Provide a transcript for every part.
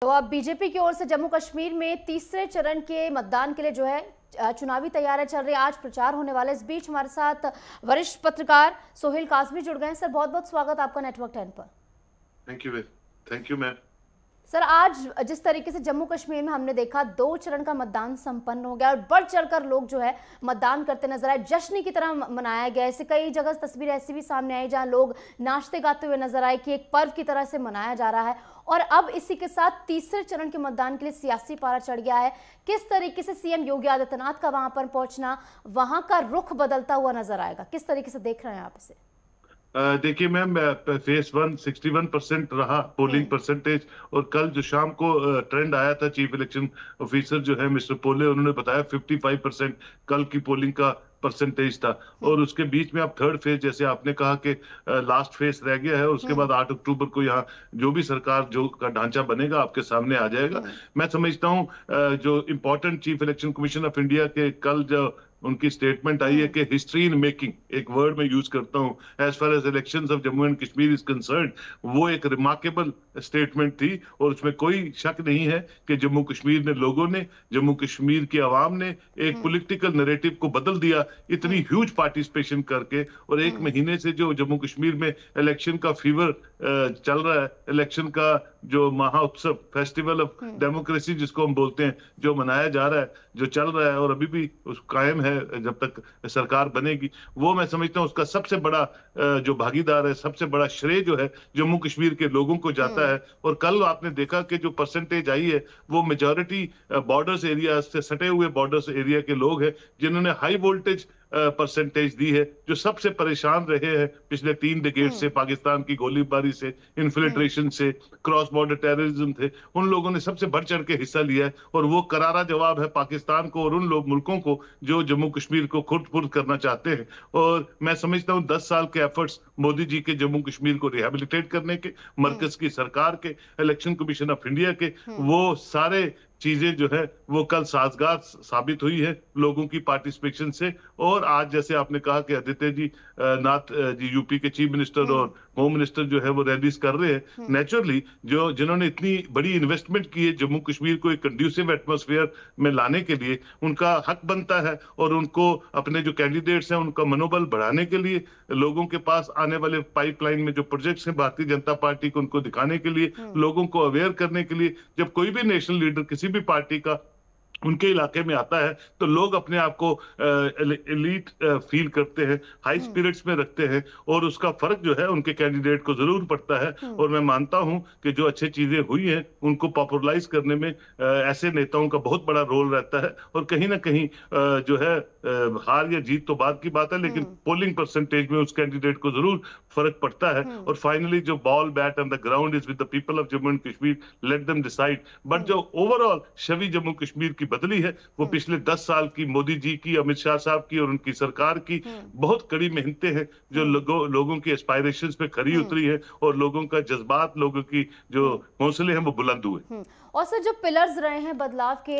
तो अब बीजेपी की ओर से जम्मू कश्मीर में तीसरे चरण के मतदान के लिए जो है चुनावी तैयारियां चल रही आज प्रचार होने वाले इस बीच हमारे साथ वरिष्ठ पत्रकार सोहेल काजमी जुड़ गए हैं सर बहुत बहुत स्वागत आपका नेटवर्क टेन पर thank you thank you ma'am sir आज जिस तरीके से जम्मू कश्मीर में हमने देखा दो चरण का मतदान संपन्न हो गया और बढ़ चढ़कर लोग जो है मतदान करते नजर आए जश्न की तरह मनाया गया ऐसे कई जगह तस्वीरें ऐसी भी सामने आई जहां लोग नाचते गाते हुए नजर आए कि एक पर्व की तरह से मनाया जा रहा है और अब इसी के साथ तीसरे चरण के मतदान के लिए सियासी पारा चढ़ गया है किस तरीके से सीएम योगी आदित्यनाथ का वहां पर पहुंचना वहां का रुख बदलता हुआ नजर आएगा किस तरीके से देख रहे हैं आप इसे देखिए ma'am phase one sixty one percent रहा पोलिंग परसेंटेज हम्म। और कल जो शाम को ट्रेंड आया था चीफ इलेक्शन ऑफिसर जो है मिस्टर पोले उन्होंने बताया फिफ्टी फाइव परसेंट कल की पोलिंग का परसेंटेज था हम्म। और उसके बीच में आप थर्ड फेज जैसे आपने कहा कि लास्ट फेज रह गया है उसके हम्म। बाद आठ अक्टूबर को यहाँ जो भी सरकार जो का ढांचा बनेगा आपके सामने आ जाएगा मैं समझता हूँ जो important chief election commission of India के कल जो उनकी स्टेटमेंट आई है हाँ। कि हिस्ट्री इन मेकिंग एक वर्ड में यूज करता हूँ as far as election of Jammu and Kashmir is concern वो एक रिमार्केबल स्टेटमेंट थी और उसमें कोई शक नहीं है कि जम्मू कश्मीर ने लोगों ने जम्मू कश्मीर की आवाम ने एक पोलिटिकल हाँ। नरेटिव को बदल दिया इतनी ह्यूज हाँ। पार्टिसिपेशन करके और एक महीने से जो जम्मू कश्मीर में इलेक्शन का फीवर चल रहा है इलेक्शन का जो महा उत्सव फेस्टिवल ऑफ डेमोक्रेसी जिसको हम बोलते हैं जो मनाया जा रहा है जो चल रहा है और अभी भी उस कायम है है जब तक सरकार बनेगी वो मैं समझता हूँ उसका सबसे बड़ा जो भागीदार है सबसे बड़ा श्रेय जो है जम्मू कश्मीर के लोगों को जाता हम्म। है और कल आपने देखा कि जो परसेंटेज आई है वो मेजोरिटी बॉर्डर्स एरिया से सटे हुए बॉर्डर्स एरिया के लोग हैं जिन्होंने हाई वोल्टेज परसेंटेज दी है जो सबसे परेशान रहे हैं पिछले तीन डिकेट हम्म। से पाकिस्तान की गोलीबारी से इन्फिल्ट्रेशन से क्रॉस बॉर्डर टेररिज्म थे उन लोगों ने सबसे बढ़ चढ़ के हिस्सा लिया है और वो करारा जवाब है पाकिस्तान को और उन लोग मुल्कों को जो जम्मू कश्मीर को खुद पुर्द करना चाहते हैं और मैं समझता हूँ दस साल के एफर्ट्स मोदी जी के जम्मू कश्मीर को रिहेबिलिटेट करने के मरकज हम्म। की सरकार के इलेक्शन कमीशन ऑफ इंडिया के हम्म। वो सारे चीजें जो है वो कल साजगार साबित हुई है लोगों की पार्टिसिपेशन से और आज जैसे आपने कहा कि आदित्य जी नाथ जी यूपी के चीफ मिनिस्टर हम्म। और होम मिनिस्टर जो है वो रैलीज कर रहे हैं नेचुरली हम्म। जो जिन्होंने इतनी बड़ी इन्वेस्टमेंट की है जम्मू कश्मीर को एक कंड्यूसिव एटमोसफियर में लाने के लिए उनका हक बनता है और उनको अपने जो कैंडिडेट्स हैं उनका मनोबल बढ़ाने के लिए लोगों के पास आने वाले पाइपलाइन में जो प्रोजेक्ट्स हैं भारतीय जनता पार्टी को उनको दिखाने के लिए हम्म। लोगों को अवेयर करने के लिए जब कोई भी नेशनल लीडर किसी भी पार्टी का उनके इलाके में आता है तो लोग अपने आप को एलिट फील करते हैं हाई हम्म। स्पिरिट्स में रखते हैं और उसका फर्क जो है उनके कैंडिडेट को जरूर पड़ता है हम्म। और मैं मानता हूं कि जो अच्छी चीजें हुई हैं उनको पॉपुलराइज करने में ऐसे नेताओं का बहुत बड़ा रोल रहता है और कहीं ना कहीं जो है हार या जीत तो बाद की बात है लेकिन हम्म। पोलिंग परसेंटेज में उस कैंडिडेट को जरूर फर्क पड़ता है और फाइनली जो ball bat and the ground is with the people of Jammu and Kashmir let them decide but जो ओवरऑल छवि जम्मू कश्मीर की बदली है वो हम्म। पिछले दस साल की मोदी जी की अमित शाह साहब की और उनकी सरकार की हम्म। बहुत कड़ी मेहनतें हैं जो हम्म। लोगों लोगों की एस्पायरेशन पे खरी उतरी है और लोगों का जज्बात लोगों की जो हौसले हैं वो बुलंद हुए और सर जो पिलर्स रहे हैं बदलाव के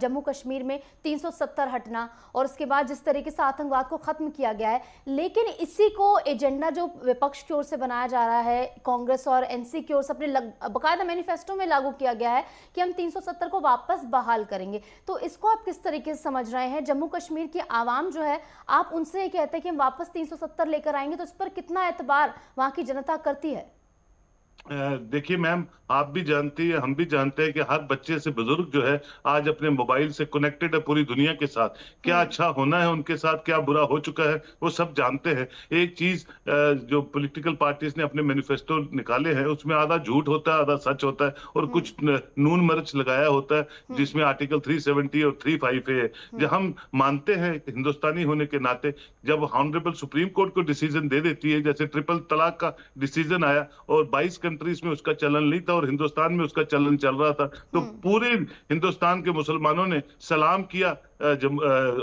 जम्मू कश्मीर में 370 हटना और उसके बाद जिस तरीके से आतंकवाद को ख़त्म किया गया है लेकिन इसी को एजेंडा जो विपक्ष की ओर से बनाया जा रहा है कांग्रेस और एनसी की ओर से अपने बकायदा मैनिफेस्टो में लागू किया गया है कि हम 370 को वापस बहाल करेंगे करेंगे तो इसको आप किस तरीके से समझ रहे हैं जम्मू कश्मीर की आवाम जो है आप उनसे ये कहते हैं कि हम वापस 370 लेकर आएंगे तो इस पर कितना एतबार वहाँ की जनता करती है देखिए मैम आप भी जानती है हम भी जानते हैं कि हर बच्चे से बुजुर्ग जो है आज अपने मोबाइल से कनेक्टेड है पूरी दुनिया के साथ क्या हम्म। अच्छा होना है उनके साथ क्या बुरा हो चुका है वो सब जानते हैं एक चीज जो पॉलिटिकल पार्टीज ने अपने मैनिफेस्टो निकाले हैं उसमें आधा झूठ होता है आधा सच होता है और हम्म। कुछ नून मर्च लगाया होता है हम्म। जिसमें आर्टिकल थ्री सेवेंटी और थ्री फाइव है जब हम मानते हैं हिंदुस्तानी होने के नाते जब हॉनरेबल सुप्रीम कोर्ट को डिसीजन दे देती है जैसे ट्रिपल तलाक का डिसीजन आया और बाईस कंट्रीज में उसका चलन नहीं था और हिंदुस्तान में उसका चलन चल रहा था तो हाँ। पूरे हिंदुस्तान के मुसलमानों ने सलाम किया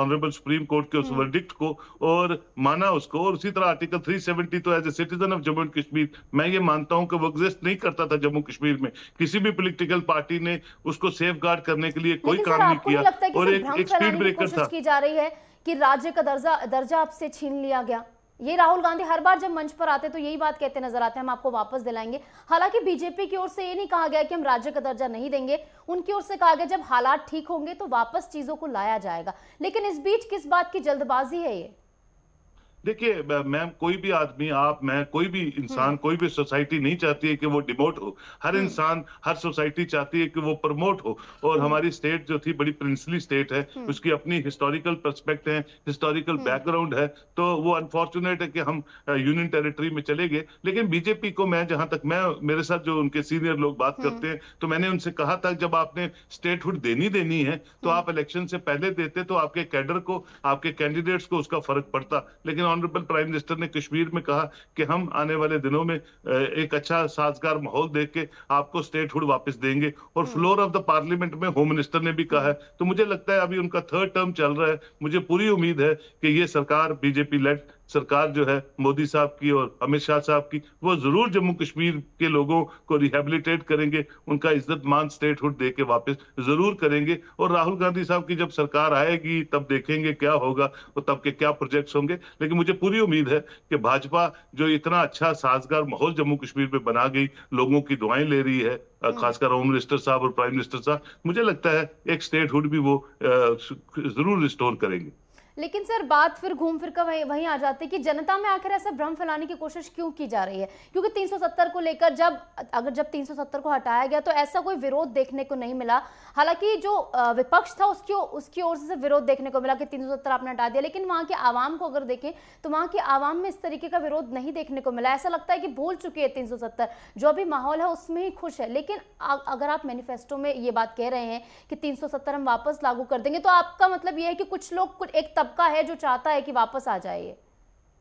ऑनरेबल सुप्रीम कोर्ट के उस वर्डिक्ट हाँ। को और माना उसको और उसी तरह आर्टिकल 370 तो as a citizen of Jammu and Kashmir मैं ये मानता हूं कि वो एग्जिस्ट नहीं करता था जम्मू कश्मीर में किसी भी पॉलिटिकल पार्टी ने उसको सेफ गार्ड करने के लिए कोई काम नहीं किया और एक स्पीड ब्रेकर था की जा रही है कि राज्य का दर्जा दर्जा आपसे छीन लिया गया ये राहुल गांधी हर बार जब मंच पर आते तो यही बात कहते नजर आते हैं हम आपको वापस दिलाएंगे हालांकि बीजेपी की ओर से ये नहीं कहा गया कि हम राज्य का दर्जा नहीं देंगे उनकी ओर से कहा गया जब हालात ठीक होंगे तो वापस चीजों को लाया जाएगा लेकिन इस बीच किस बात की जल्दबाजी है ये देखिए मैम कोई भी आदमी आप मैं कोई भी इंसान हम्म। कोई भी सोसाइटी नहीं चाहती है कि वो डिमोट हो हर हम्म। इंसान हर सोसाइटी चाहती है कि वो प्रमोट हो और हम्म। हमारी स्टेट जो थी बड़ी प्रिंसली स्टेट है उसकी अपनी हिस्टोरिकल परस्पेक्ट है हिस्टोरिकल बैकग्राउंड है तो वो अनफॉर्चुनेट है कि हम यूनियन टेरिटरी में चले गए लेकिन बीजेपी को मैं जहां तक मैं मेरे साथ जो उनके सीनियर लोग बात करते हैं तो मैंने उनसे कहा था जब आपने स्टेटहुड देनी देनी है तो आप इलेक्शन से पहले देते तो आपके कैडर को आपके कैंडिडेट्स को उसका फर्क पड़ता लेकिन ऑनरेबल प्राइम मिनिस्टर ने कश्मीर में कहा कि हम आने वाले दिनों में एक अच्छा साजगार माहौल देख के आपको स्टेटहुड वापस देंगे और फ्लोर ऑफ द पार्लियामेंट में होम मिनिस्टर ने भी कहा है तो मुझे लगता है अभी उनका थर्ड टर्म चल रहा है मुझे पूरी उम्मीद है कि ये सरकार बीजेपी लेड सरकार जो है मोदी साहब की और अमित शाह साहब की वो जरूर जम्मू कश्मीर के लोगों को रिहेबिलिटेट करेंगे उनका इज्जत मान स्टेटहुड दे के वापस जरूर करेंगे और राहुल गांधी साहब की जब सरकार आएगी तब देखेंगे क्या होगा और तब के क्या प्रोजेक्ट्स होंगे लेकिन मुझे पूरी उम्मीद है कि भाजपा जो इतना अच्छा साजगार माहौल जम्मू कश्मीर में बना गई लोगों की दुआएं ले रही है हम्म। खासकर होम मिनिस्टर साहब और प्राइम मिनिस्टर साहब मुझे लगता है एक स्टेटहुड भी वो जरूर रिस्टोर करेंगे लेकिन सर बात फिर घूम फिर कर वहीं वहीं आ जाती है कि जनता में आखिर ऐसा भ्रम फैलाने की कोशिश क्यों की जा रही है क्योंकि 370 को लेकर जब अगर जब 370 को हटाया गया तो ऐसा कोई विरोध देखने को नहीं मिला हालांकि जो विपक्ष था उसकी उसकी ओर से विरोध देखने को मिला कि तीन आपने हटा दिया लेकिन वहाँ के आवाम को अगर देखें तो वहाँ की आवाम में इस तरीके का विरोध नहीं देखने को मिला ऐसा लगता है कि भूल चुकी है तीन जो अभी माहौल है उसमें ही खुश है लेकिन अगर आप मैनिफेस्टो में ये बात कह रहे हैं कि तीन हम वापस लागू कर देंगे तो आपका मतलब ये है कि कुछ लोग कुछ एक तब तबका है जो चाहता है कि वापस आ जाए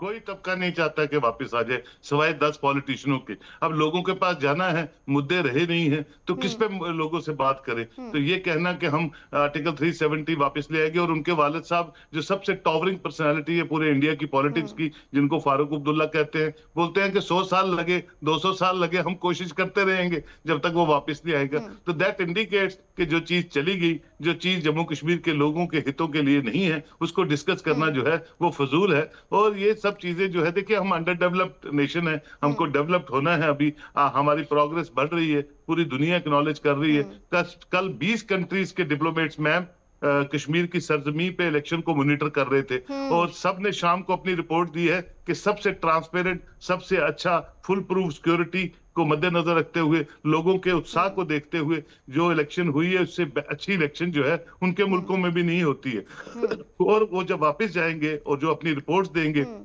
कोई तबका नहीं चाहता कि वापस आ जाए सिवाय दस पॉलिटिशियनों के अब लोगों के पास जाना है मुद्दे रहे नहीं है तो किस पे हम्म। लोगों से बात करें हम्म। तो ये कहना कि हम आर्टिकल 370 वापस ले आएंगे और उनके वालिद साहब जो सबसे टॉवरिंग पर्सनालिटी है पूरे इंडिया की पॉलिटिक्स हम्म। की जिनको फारूक अब्दुल्ला कहते हैं बोलते हैं कि सौ साल लगे दो साल लगे हम कोशिश करते रहेंगे जब तक वो वापिस नहीं आएगा तो दैट इंडिकेट्स की जो चीज चली गई जो चीज जम्मू कश्मीर के लोगों के हितों के लिए नहीं है उसको डिस्कस करना हम्म। जो है वो फजूल है और ये सब चीजें जो है देखिए हम अंडर डेवलप्ड नेशन है हमको डेवलप्ड हम्म। होना है अभी आ, हमारी प्रोग्रेस बढ़ रही है पूरी दुनिया एक्नॉलेज कर रही है हम्म। कल बीस कंट्रीज के डिप्लोमेट्स मैम कश्मीर की सरजमी पे इलेक्शन को मॉनिटर कर रहे थे हम्म। और सब ने शाम को अपनी रिपोर्ट दी है कि सबसे ट्रांसपेरेंट सबसे अच्छा फुल प्रूफ सिक्योरिटी को मद्देनजर रखते हुए लोगों के उत्साह को देखते हुए जो इलेक्शन हुई है उससे अच्छी इलेक्शन जो है उनके मुल्कों में भी नहीं होती है हम्म। और वो जब वापस जाएंगे और जो अपनी रिपोर्ट्स देंगे हम्म।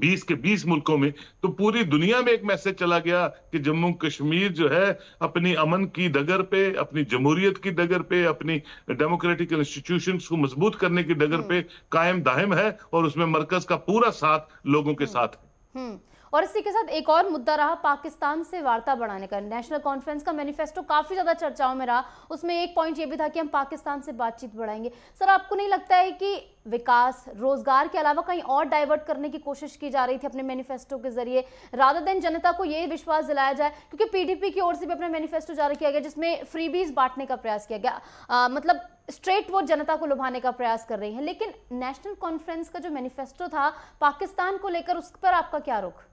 20 के 20 मुल्कों में तो पूरी दुनिया में एक मैसेज चला गया कि जम्मू कश्मीर जो है अपनी अमन की डगर पे अपनी जमहूरियत की डगर पे अपनी डेमोक्रेटिक इंस्टीट्यूशन को मजबूत करने की डगर पे हम्म। कायम दायम है और उसमें मरकज का पूरा साथ लोगों के हम्म। साथ है हम्म। और इसी के साथ एक और मुद्दा रहा पाकिस्तान से वार्ता बढ़ाने का नेशनल कॉन्फ्रेंस का मैनिफेस्टो काफ़ी ज़्यादा चर्चाओं में रहा उसमें एक पॉइंट ये भी था कि हम पाकिस्तान से बातचीत बढ़ाएंगे सर आपको नहीं लगता है कि विकास रोजगार के अलावा कहीं और डाइवर्ट करने की कोशिश की जा रही थी अपने मैनिफेस्टो के जरिए राधा दिन जनता को ये विश्वास दिलाया जाए क्योंकि पीडीपी की ओर से भी अपना मैनिफेस्टो जारी किया गया जिसमें फ्रीबीज बांटने का प्रयास किया गया आ, मतलब स्ट्रेट वो जनता को लुभाने का प्रयास कर रही है लेकिन नेशनल कॉन्फ्रेंस का जो मैनिफेस्टो था पाकिस्तान को लेकर उस पर आपका क्या रुख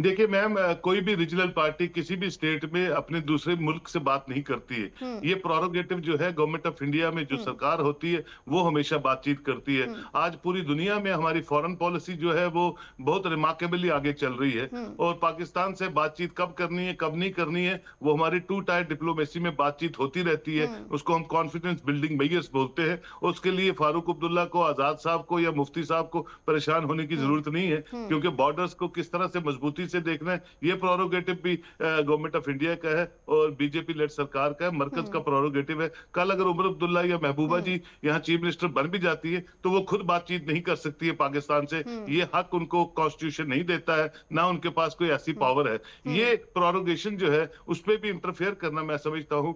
देखिए मैम कोई भी रीजनल पार्टी किसी भी स्टेट में अपने दूसरे मुल्क से बात नहीं करती है हम्म। ये प्रोरोगेटिव जो है गवर्नमेंट ऑफ इंडिया में जो हम्म। सरकार होती है वो हमेशा बातचीत करती है हम्म। आज पूरी दुनिया में हमारी फॉरेन पॉलिसी जो है वो बहुत रिमार्केबली आगे चल रही है और पाकिस्तान से बातचीत कब करनी है कब नहीं करनी है वो हमारी टू टायर डिप्लोमेसी में बातचीत होती रहती है उसको हम कॉन्फिडेंस बिल्डिंग मैयर्स बोलते हैं उसके लिए फारूक अब्दुल्ला को आजाद साहब को या मुफ्ती साहब को परेशान होने की जरूरत नहीं है क्योंकि बॉर्डर्स को किस तरह से मजबूती दृष्टि से देखना है ये प्रोरोगेटिव भी गवर्नमेंट ऑफ इंडिया का है और बीजेपी लेट सरकार का है मरकज का प्रोरोगेटिव हम्म। है कल अगर उमर अब्दुल्ला या महबूबा जी हम्म। यहाँ चीफ मिनिस्टर बन भी जाती है तो वो खुद बातचीत नहीं कर सकती है पाकिस्तान से हम्म। ये हक उनको कॉन्स्टिट्यूशन नहीं देता है ना उनके पास कोई ऐसी पावर है ये प्रोरोगेशन जो है उस पर भी इंटरफेयर करना मैं समझता हूँ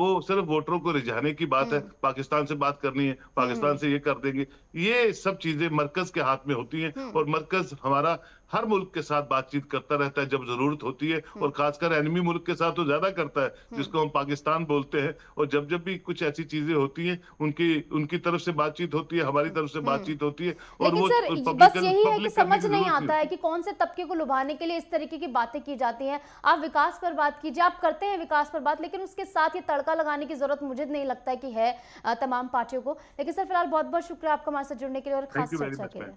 वो सिर्फ वोटरों को रिझाने की बात है पाकिस्तान से बात करनी है पाकिस्तान से ये कर देंगे ये सब चीजें मरकज के हाथ में होती हैं और मरकज हमारा हर मुल्क के साथ बातचीत करता रहता है जब जरूरत होती है हम्म। और खासकर एनिमी मुल्क के साथ तो ज्यादा करता है हम्म। जिसको हम पाकिस्तान बोलते हैं और जब जब भी कुछ ऐसी चीजें होती हैं उनकी उनकी तरफ से बातचीत होती है हमारी तरफ से हम्म। बातचीत होती है और वो बस यही है कि समझ नहीं आता है कि कौन से तबके को लुभाने के लिए इस तरीके की बातें की जाती है आप विकास पर बात कीजिए आप करते हैं विकास पर बात लेकिन उसके साथ ये तड़का लगाने की जरूरत मुझे नहीं लगता है कि है तमाम पार्टियों को लेकिन सर फिलहाल बहुत बहुत शुक्रिया आपका हमारे साथ जुड़ने के लिए और खास चर्चा के लिए